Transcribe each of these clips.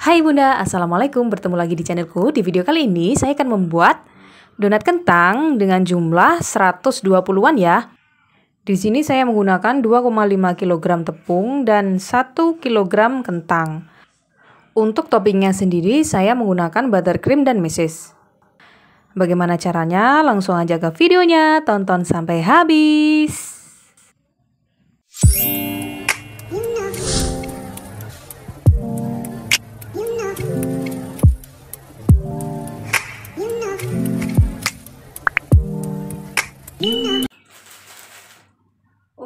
Hai Bunda, Assalamualaikum. Bertemu lagi di channelku. Di video kali ini saya akan membuat donat kentang dengan jumlah 120-an ya. Di sini saya menggunakan 2,5 kg tepung dan 1 kg kentang. Untuk toppingnya sendiri saya menggunakan buttercream dan meses. Bagaimana caranya? Langsung aja ke videonya, tonton sampai habis.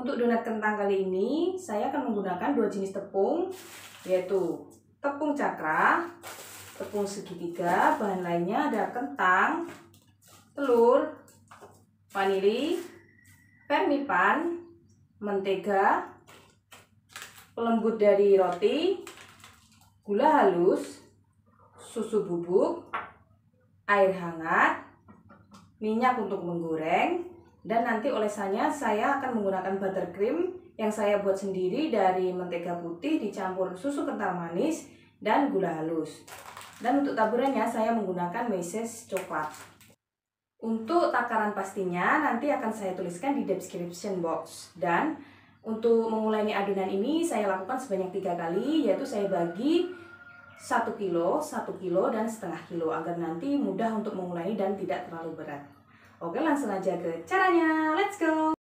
Untuk donat kentang kali ini, saya akan menggunakan dua jenis tepung, yaitu tepung cakra, tepung segitiga, bahan lainnya ada kentang, telur, vanili, permipan, mentega, pelembut dari roti, gula halus, susu bubuk, air hangat, minyak untuk menggoreng, dan nanti olesannya saya akan menggunakan buttercream yang saya buat sendiri dari mentega putih dicampur susu kental manis dan gula halus dan untuk taburannya saya menggunakan meses coklat untuk takaran pastinya nanti akan saya tuliskan di description box dan untuk mengulangi adonan ini saya lakukan sebanyak tiga kali yaitu saya bagi 1 kilo, 1 kilo, dan setengah kilo agar nanti mudah untuk mengulangi dan tidak terlalu berat. Oke, langsung aja ke caranya. Let's go!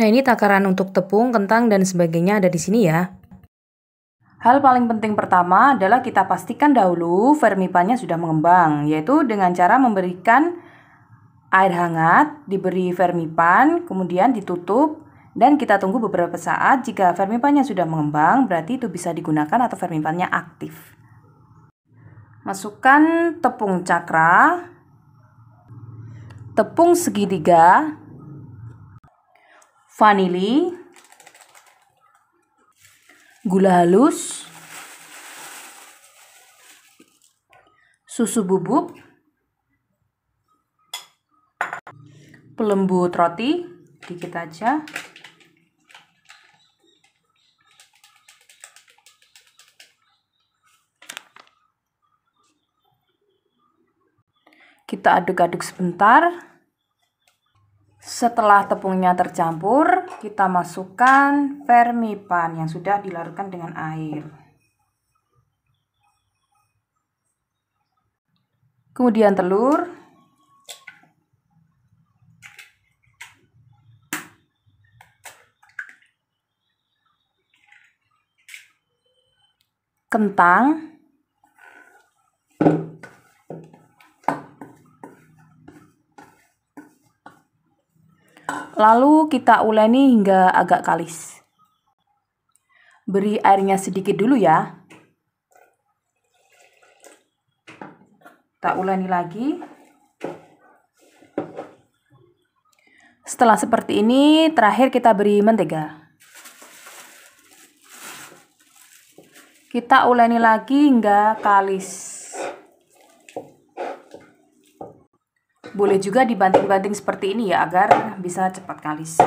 Nah, ini takaran untuk tepung, kentang, dan sebagainya ada di sini ya. Hal paling penting pertama adalah kita pastikan dahulu vermipannya sudah mengembang, yaitu dengan cara memberikan air hangat, diberi vermipan, kemudian ditutup, dan kita tunggu beberapa saat. Jika vermipannya sudah mengembang, berarti itu bisa digunakan atau vermipannya aktif. Masukkan tepung cakra, tepung segitiga, vanili, gula halus, susu bubuk, pelembut roti, dikit aja, kita aduk-aduk sebentar setelah tepungnya tercampur, kita masukkan vermipan yang sudah dilarutkan dengan air. Kemudian telur. Kentang. Lalu kita uleni hingga agak kalis. Beri airnya sedikit dulu ya. Kita uleni lagi. Setelah seperti ini, terakhir kita beri mentega. Kita uleni lagi hingga kalis. Boleh juga dibanting-banting seperti ini ya agar bisa cepat kalis.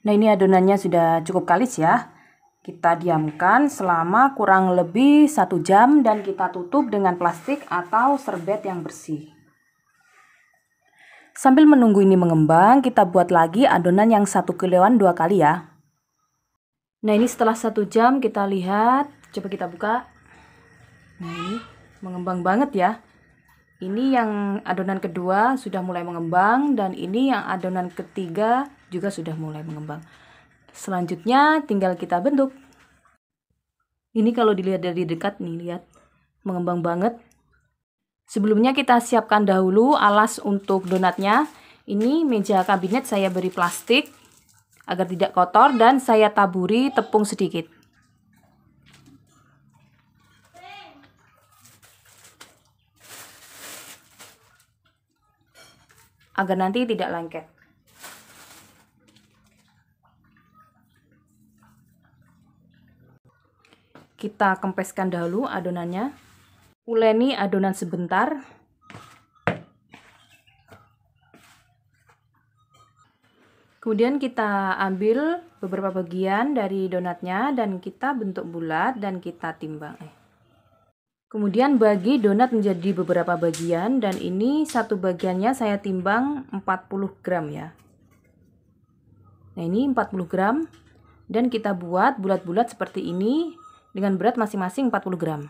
Nah ini adonannya sudah cukup kalis ya. Kita diamkan selama kurang lebih satu jam dan kita tutup dengan plastik atau serbet yang bersih. Sambil menunggu ini mengembang, kita buat lagi adonan yang satu kiloan dua kali ya. Nah ini setelah satu jam kita lihat, coba kita buka. Nah ini mengembang banget ya. Ini yang adonan kedua sudah mulai mengembang dan ini yang adonan ketiga juga sudah mulai mengembang. Selanjutnya tinggal kita bentuk. Ini kalau dilihat dari dekat nih, lihat mengembang banget. Sebelumnya kita siapkan dahulu alas untuk donatnya. Ini meja kabinet saya beri plastik agar tidak kotor dan saya taburi tepung sedikit. Agar nanti tidak lengket. Kita kempeskan dahulu adonannya. Uleni adonan sebentar Kemudian kita ambil beberapa bagian dari donatnya dan kita bentuk bulat dan kita timbang. Eh. Kemudian bagi donat menjadi beberapa bagian dan ini satu bagiannya saya timbang 40 gram ya. Nah ini 40 gram dan kita buat bulat-bulat seperti ini dengan berat masing-masing 40 gram.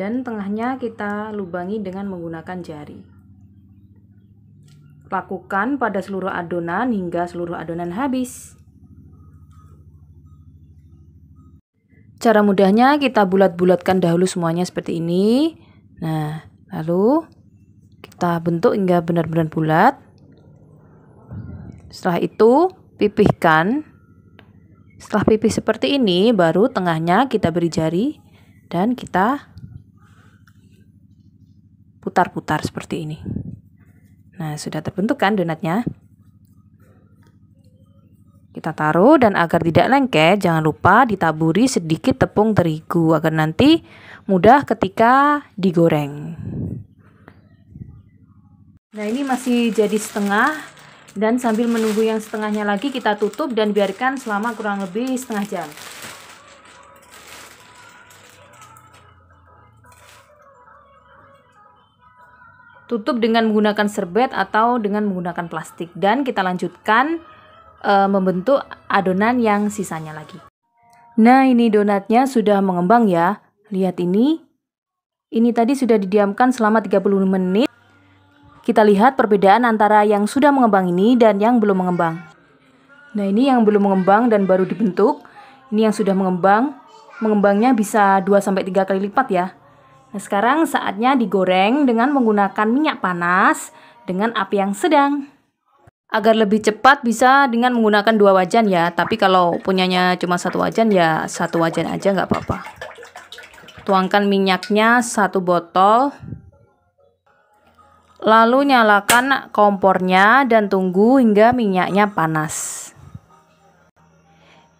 dan tengahnya kita lubangi dengan menggunakan jari. Lakukan pada seluruh adonan hingga seluruh adonan habis. Cara mudahnya kita bulat-bulatkan dahulu semuanya seperti ini. Nah, lalu kita bentuk hingga benar-benar bulat. Setelah itu pipihkan. Setelah pipih seperti ini baru tengahnya kita beri jari dan kita putar-putar seperti ini. Nah, sudah terbentuk kan donatnya? Kita taruh dan agar tidak lengket, jangan lupa ditaburi sedikit tepung terigu agar nanti mudah ketika digoreng. Nah, ini masih jadi setengah dan sambil menunggu yang setengahnya lagi kita tutup dan biarkan selama kurang lebih setengah jam. Tutup dengan menggunakan serbet atau dengan menggunakan plastik dan kita lanjutkan e, membentuk adonan yang sisanya lagi. Nah, ini donatnya sudah mengembang ya. Lihat ini. Ini tadi sudah didiamkan selama 30 menit. Kita lihat perbedaan antara yang sudah mengembang ini dan yang belum mengembang. Nah, ini yang belum mengembang dan baru dibentuk. Ini yang sudah mengembang. Mengembangnya bisa 2 3 kali lipat ya. Nah, sekarang saatnya digoreng dengan menggunakan minyak panas dengan api yang sedang. Agar lebih cepat bisa dengan menggunakan dua wajan ya, tapi kalau punyanya cuma satu wajan ya satu wajan aja nggak apa-apa. Tuangkan minyaknya satu botol. Lalu nyalakan kompornya dan tunggu hingga minyaknya panas.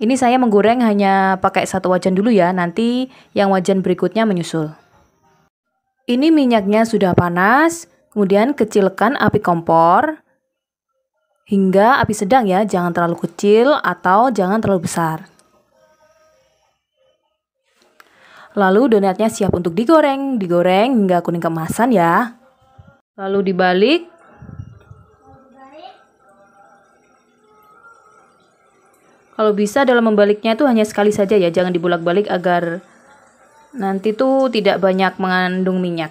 Ini saya menggoreng hanya pakai satu wajan dulu ya, nanti yang wajan berikutnya menyusul. Ini minyaknya sudah panas, kemudian kecilkan api kompor hingga api sedang ya, jangan terlalu kecil atau jangan terlalu besar. Lalu donatnya siap untuk digoreng, digoreng hingga kuning kemasan ya. Lalu dibalik. Kalau bisa dalam membaliknya itu hanya sekali saja ya, jangan dibulak-balik agar Nanti tuh tidak banyak mengandung minyak.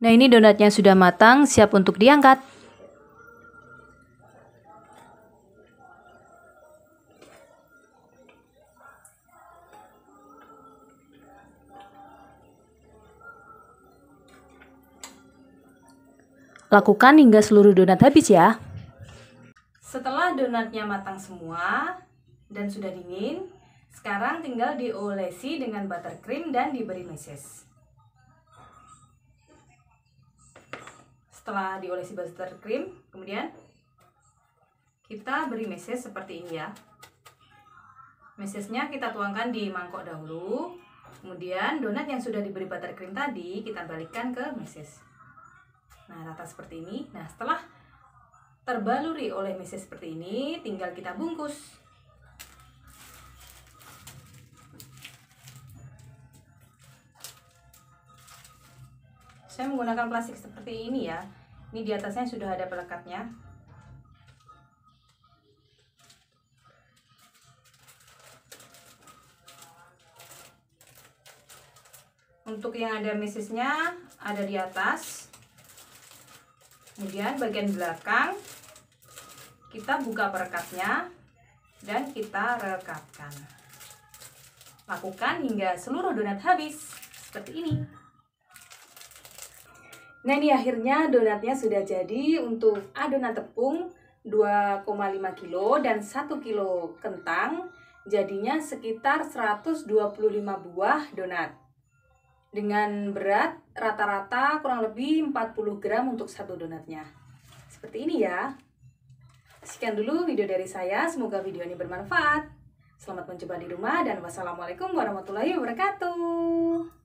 Nah, ini donatnya sudah matang, siap untuk diangkat. Lakukan hingga seluruh donat habis ya. Setelah donatnya matang semua dan sudah dingin, sekarang tinggal diolesi dengan buttercream dan diberi meses. Setelah diolesi buttercream, kemudian kita beri meses seperti ini ya. Mesesnya kita tuangkan di mangkok dahulu. Kemudian donat yang sudah diberi buttercream tadi kita balikkan ke meses. Nah, rata seperti ini. Nah, setelah terbaluri oleh meses seperti ini, tinggal kita bungkus. saya menggunakan plastik seperti ini ya ini di atasnya sudah ada pelekatnya untuk yang ada misisnya ada di atas kemudian bagian belakang kita buka perekatnya dan kita rekatkan lakukan hingga seluruh donat habis seperti ini Nah ini akhirnya donatnya sudah jadi untuk adonan tepung 2,5 kilo dan 1 kilo kentang jadinya sekitar 125 buah donat. Dengan berat rata-rata kurang lebih 40 gram untuk satu donatnya. Seperti ini ya. Sekian dulu video dari saya, semoga video ini bermanfaat. Selamat mencoba di rumah dan wassalamualaikum warahmatullahi wabarakatuh.